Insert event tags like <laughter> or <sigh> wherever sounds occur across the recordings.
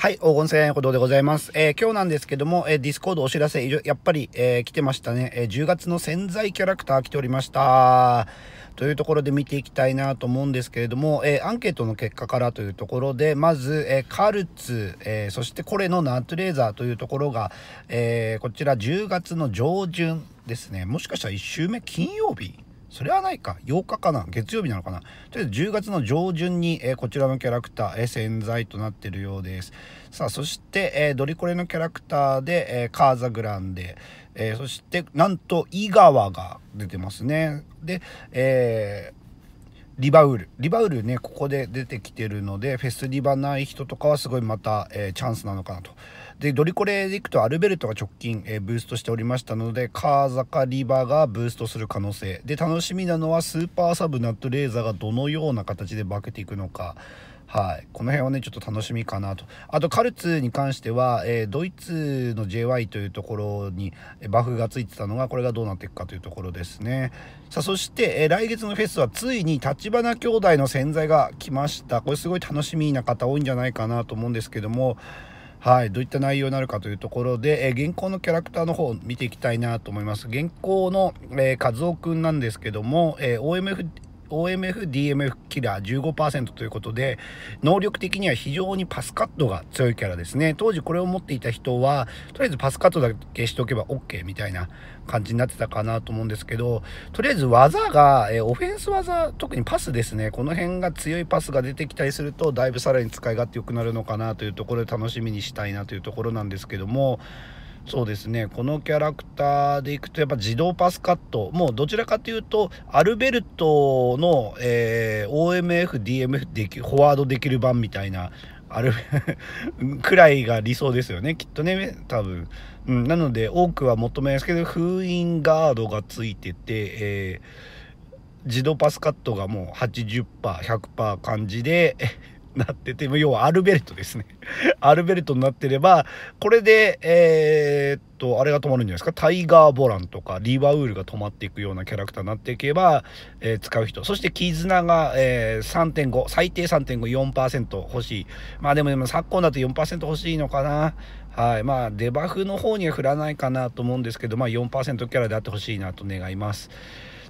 はい、黄金千歩道でございます。えー、今日なんですけども、えー、ディスコードお知らせ、やっぱり、えー、来てましたね。え10月の潜在キャラクター来ておりました。というところで見ていきたいなと思うんですけれども、えアンケートの結果からというところで、まず、えカルツ、えそしてこれのナートレーザーというところが、えこちら10月の上旬ですね。もしかしたら1週目金曜日それはないか8日かな月曜日なのかなとりあえず10月の上旬に、えー、こちらのキャラクター、えー、潜在となっているようですさあそして、えー、ドリコレのキャラクターで、えカーザグランデ、えそしてなんと井川が出てますねで、えリバウル。リバウルね、ここで出てきてるので、フェスリバない人とかはすごいまた、えー、チャンスなのかなと。で、ドリコレでいくとアルベルトが直近、えー、ブーストしておりましたので、川坂リバがブーストする可能性。で、楽しみなのはスーパーサブナットレーザーがどのような形で化けていくのか。はい、この辺はねちょっと楽しみかなとあとカルツに関しては、えー、ドイツの JY というところにバフがついてたのがこれがどうなっていくかというところですねさあそして、えー、来月のフェスはついに橘兄弟の潜在が来ましたこれすごい楽しみな方多いんじゃないかなと思うんですけどもはい、どういった内容になるかというところで、えー、現行のキャラクターの方を見ていきたいなと思います。現行の、えー、和夫くんなんですけども、えー、OMF OMF、DMF キラー15%ということで、能力的には非常にパスカットが強いキャラですね。当時これを持っていた人は、とりあえずパスカットだけしておけば OK みたいな感じになってたかなと思うんですけど、とりあえず技が、えオフェンス技、特にパスですね。この辺が強いパスが出てきたりすると、だいぶさらに使い勝手良くなるのかなというところで楽しみにしたいなというところなんですけども、そうですねこのキャラクターでいくとやっぱ自動パスカットもうどちらかというとアルベルトの、えー、OMFDMF できフォワードできる版みたいなある <laughs> くらいが理想ですよねきっとね多分、うん、なので多くは求めないですけど封印ガードがついてて、えー、自動パスカットがもう 80%100% 感じでなってて、要はアルベルトですね。<laughs> アルベルトになってれば、これで、えー、っと、あれが止まるんじゃないですか。タイガー・ボランとか、リバウールが止まっていくようなキャラクターになっていけば、えー、使う人。そして、絆が、えー、3.5、最低3.5、4%欲しい。まあでも、でも昨今だと4%欲しいのかな。はい。まあ、デバフの方には振らないかなと思うんですけど、まあ4%キャラであってほしいなと願います。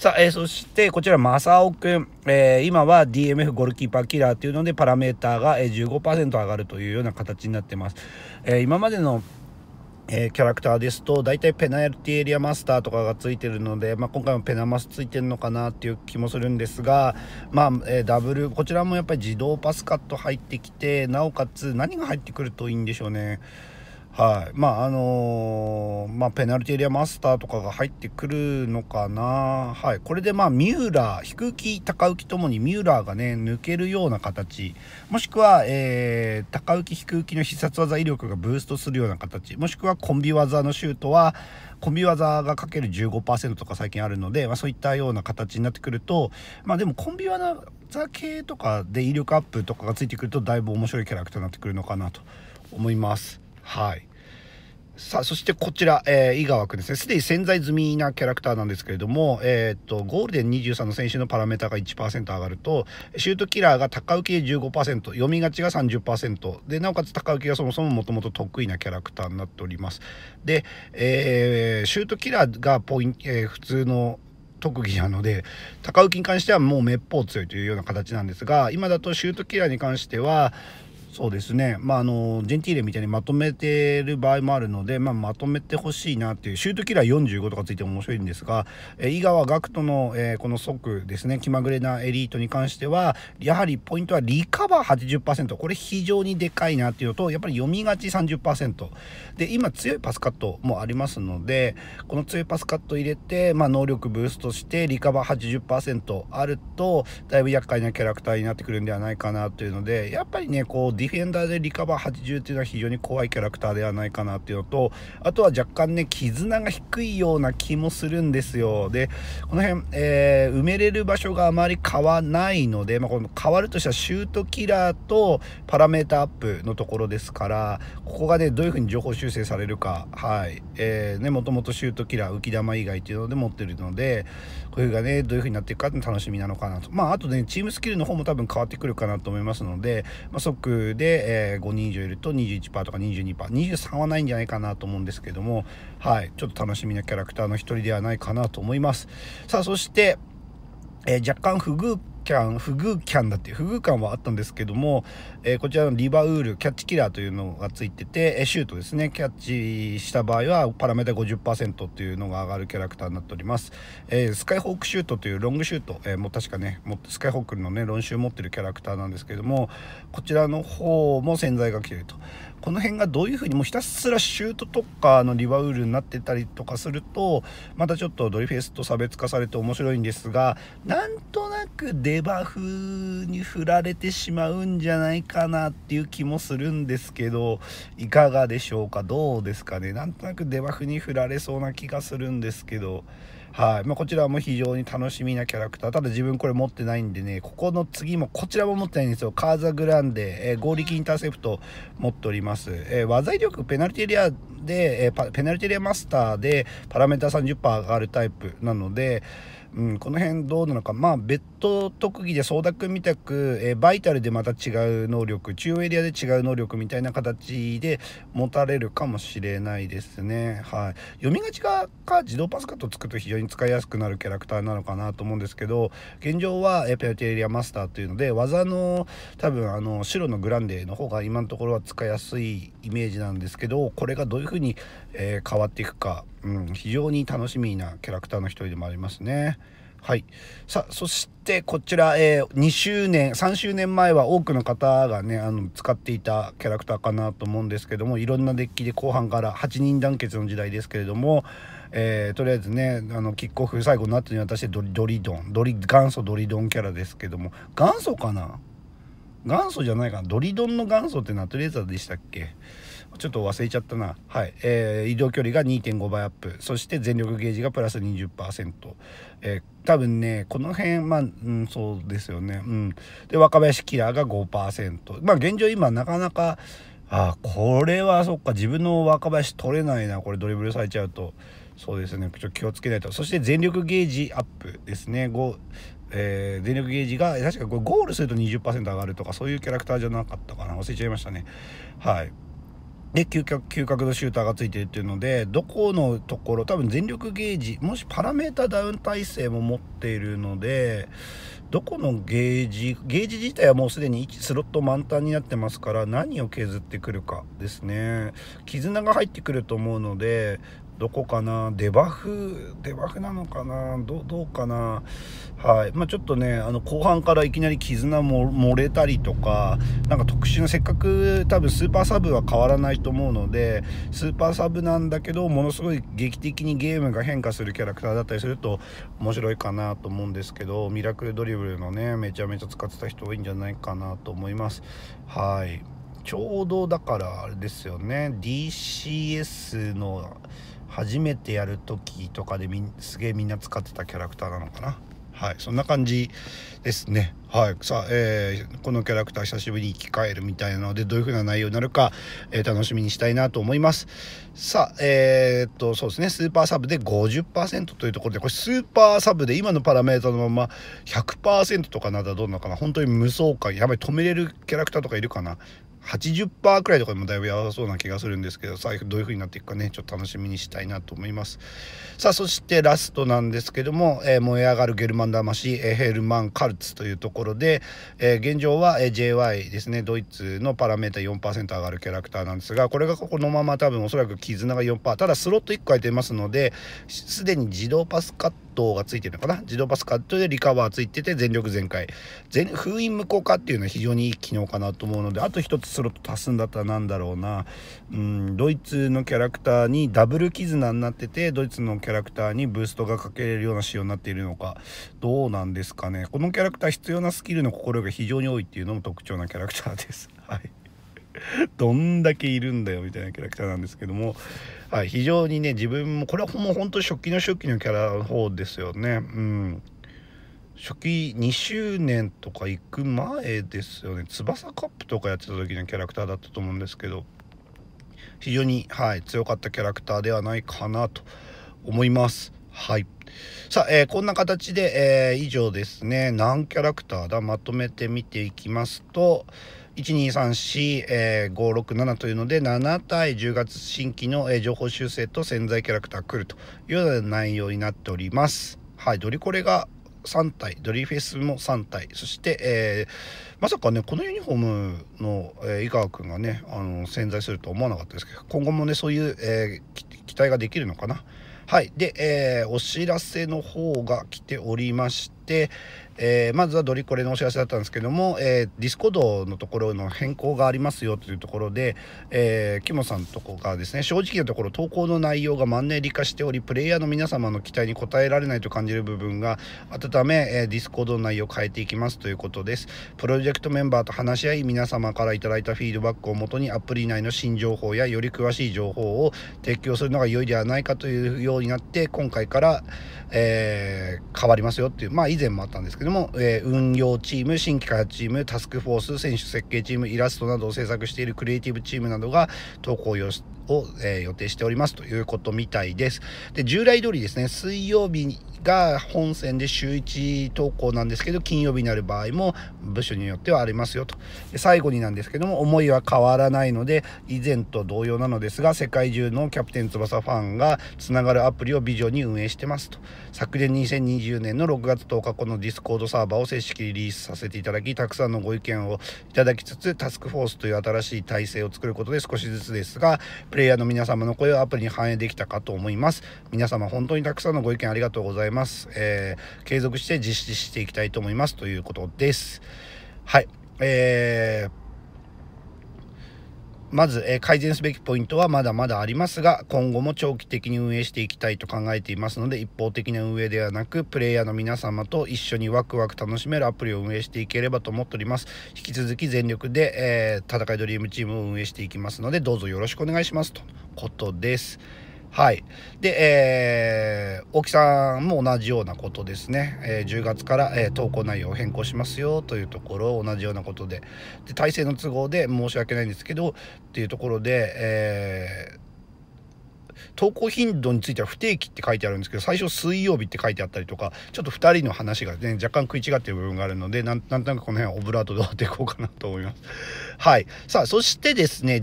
さあ、えー、そしてこちら、正雄君、えー、今は DMF ゴールキーパーキラーというので、パラメーターが15%上がるというような形になってます。えー、今までのえキャラクターですと大体ペナルティエリアマスターとかがついてるので、まあ、今回もペナマスついてるのかなっていう気もするんですが、まあえダブルこちらもやっぱり自動パスカット入ってきてなおかつ何が入ってくるといいんでしょうね。はいまああのー、まあ、ペナルティエリアマスターとかが入ってくるのかな、はい、これでまあ三浦低木高浮きともに三浦がね抜けるような形もしくは、えー、高浮き低浮の必殺技威力がブーストするような形もしくはコンビ技のシュートはコンビ技がかける15%とか最近あるので、まあ、そういったような形になってくるとまあでもコンビ技系とかで威力アップとかがついてくるとだいぶ面白いキャラクターになってくるのかなと思います。はい。さあ、そしてこちら、えー、井川君ですね。すでに潜在済みなキャラクターなんですけれども、えっ、と、ゴールデン23の選手のパラメータが1%上がると、シュートキラーが高浮きで15%、読みがちが30%、で、なおかつ高浮きがそもそももともと得意なキャラクターになっております。で、えー、シュートキラーがポイント、えー、普通の特技なので高浮きに関してはもうめっぽう強いというような形なんですが今だとシュートキラーに関してはそうですね、まあ、あのジェンティーレみたいにまとめてる場合もあるので、まあ、まとめてほしいなっていうシュートキラー45とかついても面白いんですが、えー、井川岳人の、えー、この即ですね気まぐれなエリートに関してはやはりポイントはリカバー80%これ非常にでかいなっていうのとやっぱり読みがち30%で今強いパスカットもありますのでこの強いパスカット入れて、まあ、能力ブーストしてリカバー80%あるとだいぶ厄介なキャラクターになってくるんではないかなというのでやっぱりねこうディフェンダーでリカバー80っていうのは非常に怖いキャラクターではないかなっていうのと、あとは若干ね、絆が低いような気もするんですよ。で、この辺、えー、埋めれる場所があまり変わないので、まあ、この変わるとしたらシュートキラーとパラメータアップのところですから、ここがね、どういうふうに情報修正されるか、はい。えー、ね、もともとシュートキラー、浮き玉以外っていうので持ってるので、これがね、どういうふうになっていくかって楽しみなのかなと。まあ、あとね、チームスキルの方も多分変わってくるかなと思いますので、まあ、即で、えー、5人以上いると21%とか 22%23 はないんじゃないかなと思うんですけどもはいちょっと楽しみなキャラクターの一人ではないかなと思いますさあそしてえー、若干不遇キャンフグキャンだっていうフグ感はあったんですけども、えー、こちらのリバウールキャッチキラーというのがついてて、えシュートですねキャッチした場合はパラメータ50%というのが上がるキャラクターになっております、えー、スカイホークシュートというロングシュート、えー、もう確かねもスカイホークのね論集持ってるキャラクターなんですけどもこちらの方も潜在が来ているとこの辺がどういうふうにもうひたすらシュートとかのリバウールになってたりとかするとまたちょっとドリフェスと差別化されて面白いんですがなんとなくでデバフに振られてしまうんじゃないかなっていう気もするんですけどいかがでしょうかどうですかねなんとなくデバフに振られそうな気がするんですけどはい、まあ、こちらも非常に楽しみなキャラクターただ自分これ持ってないんでねここの次もこちらも持ってないんですよカーザグランデ、えー、合力インターセプト持っております、えー、技力ペナルティエリアで、えー、ペナルティエリアマスターでパラメータ30%上がるタイプなのでうん、この辺どうなのかまあ別途特技で相田君みたく、えー、バイタルでまた違う能力中央エリアで違う能力みたいな形で持たれるかもしれないですねはい読みがちかか自動パスカットつくと非常に使いやすくなるキャラクターなのかなと思うんですけど現状は、ペナルティエリアマスターというので技の多分あの白のグランデの方が今のところは使いやすいイメージなんですけどこれがどういうふうに、えー、変わっていくかうん、非常に楽しみなキャラクターの一人でもありますね。はい、さあそしてこちら、えー、2周年3周年前は多くの方がねあの使っていたキャラクターかなと思うんですけどもいろんなデッキで後半から8人団結の時代ですけれども、えー、とりあえずねあのキックオフ最後になったに私ドリドリドンドリ元祖ドリドンキャラですけども元祖かな元祖じゃないかなドリドンの元祖ってのはとりあえずでしたっけちょっと忘れちゃったな、はいえー、移動距離が2.5倍アップそして全力ゲージがプラス20%、えー、多分ねこの辺まあ、うん、そうですよね、うん、で若林キラーが5%まあ現状今なかなかあこれはそっか自分の若林取れないなこれドリブルされちゃうとそうですねちょっと気をつけないとそして全力ゲージアップですね5えー、電力ゲージが確かこれゴールすると20%上がるとかそういうキャラクターじゃなかったかな忘れちゃいましたねはいで急覚嗅覚シューターがついてるっていうのでどこのところ多分全力ゲージもしパラメータダウン体制も持っているのでどこのゲージゲージ自体はもうすでに1スロット満タンになってますから何を削ってくるかですね絆が入ってくると思うのでどこかなデバフデバフなのかなどうかなはいまあ、ちょっとねあの後半からいきなり絆も漏れたりとかなんか特殊なせっかく多分スーパーサブは変わらないと思うのでスーパーサブなんだけどものすごい劇的にゲームが変化するキャラクターだったりすると面白いかなと思うんですけどミラクルドリブルのねめちゃめちゃ使ってた人多いんじゃないかなと思いますはいちょうどだからあれですよね DCS の初めてやる時とかでみすげえみんな使ってたキャラクターなのかなはいそんな感じですねはいさあ、えー、このキャラクター久しぶりに生き返るみたいなのでどういう風な内容になるか、えー、楽しみにしたいなと思いますさあえー、っとそうですねスーパーサブで50%というところでこれスーパーサブで今のパラメータのまま100%とかなどどうなのかな本当に無双感やばい止めれるキャラクターとかいるかな80%くらいとかでもだいぶやばそうな気がするんですけどさあどういう風になっていくかねちょっと楽しみにしたいなと思いますさあそしてラストなんですけども、えー、燃え上がるゲルマン魂、えー、ヘルマンカルツというところで、えー、現状は、え JY ですねドイツのパラメータ4%上がるキャラクターなんですがこれがこのまま多分おそらく絆が4%ただスロット1個空いてますのですでに自動パスカット等がついてるのかな自動パスカットでリカバーついてて全力全開全封印無効化っていうのは非常にいい機能かなと思うのであと1つスロット足すんだったら何だろうなうんドイツのキャラクターにダブル絆になっててドイツのキャラクターにブーストがかけれるような仕様になっているのかどうなんですかねこのキャラクター必要なスキルの心が非常に多いっていうのも特徴なキャラクターです。はい <laughs> どんだけいるんだよみたいなキャラクターなんですけども、はい、非常にね自分もこれはもうほんと初期の初期のキャラの方ですよねうん初期2周年とか行く前ですよね翼カップとかやってた時のキャラクターだったと思うんですけど非常に、はい、強かったキャラクターではないかなと思いますはいさあ、えー、こんな形で、えー、以上ですね何キャラクターだまとめて見ていきますと1234567、というので7対10月新規の、情報修正と潜在キャラクター来るというような内容になっております。はい、ドリコレが3体ドリフェスも3体そして、えー、まさかねこのユニフォームの、えー、井川君がねあの潜在するとは思わなかったですけど今後もねそういう、えー、期待ができるのかなはいで、えー、お知らせの方が来ておりましてて、えー、まずはドリコレのお知らせだったんですけども、えー、ディスコードのところの変更がありますよというところで、えー、キモさんとこがですね、正直なところ投稿の内容がマンネリ化しており、プレイヤーの皆様の期待に応えられないと感じる部分があったため、えー、ディスコードの内容を変えていきますということです。プロジェクトメンバーと話し合い、皆様からいただいたフィードバックをもとにアプリ内の新情報やより詳しい情報を提供するのが良いではないかというようになって、今回から、え変わりますよっていう、まあ以前もあったんですけども、えー、運用チーム、新規開発チーム、タスクフォース、選手設計チーム、イラストなどを制作しているクリエイティブチームなどが投稿をを、え予定しておりますということみたいです。で、従来通りですね、水曜日が本線で週1投稿なんですけど、金曜日になる場合も部署によってはありますよと。で最後になんですけども、思いは変わらないので、以前と同様なのですが、世界中のキャプテン翼ファンがつながるアプリをビジョンに運営してますと。昨年2020年の6月10日、このディスコードサーバーを正式リリースさせていただき、たくさんのご意見をいただきつつ、タスクフォースという新しい体制を作ることで少しずつですが、プレイヤーの皆様の声をアプリに反映できたかと思います皆様本当にたくさんのご意見ありがとうございます、えー、継続して実施していきたいと思いますということですはいえーまず、え改善すべきポイントはまだまだありますが、今後も長期的に運営していきたいと考えていますので、一方的な運営ではなく、プレイヤーの皆様と一緒にワクワク楽しめるアプリを運営していければと思っております。引き続き全力で、えー、戦いドリームチームを運営していきますので、どうぞよろしくお願いします。とことです。はい。で、えー、大木さんも同じようなことですね。えー、10月から、えー、投稿内容を変更しますよというところ、同じようなことで。で、体制の都合で申し訳ないんですけど、っていうところで、えー、投稿頻度については不定期って書いてあるんですけど最初水曜日って書いてあったりとかちょっと2人の話がね若干食い違ってる部分があるのでなんとなくこの辺はオブラートで終わっていこうかなと思います。はいさあそしてですね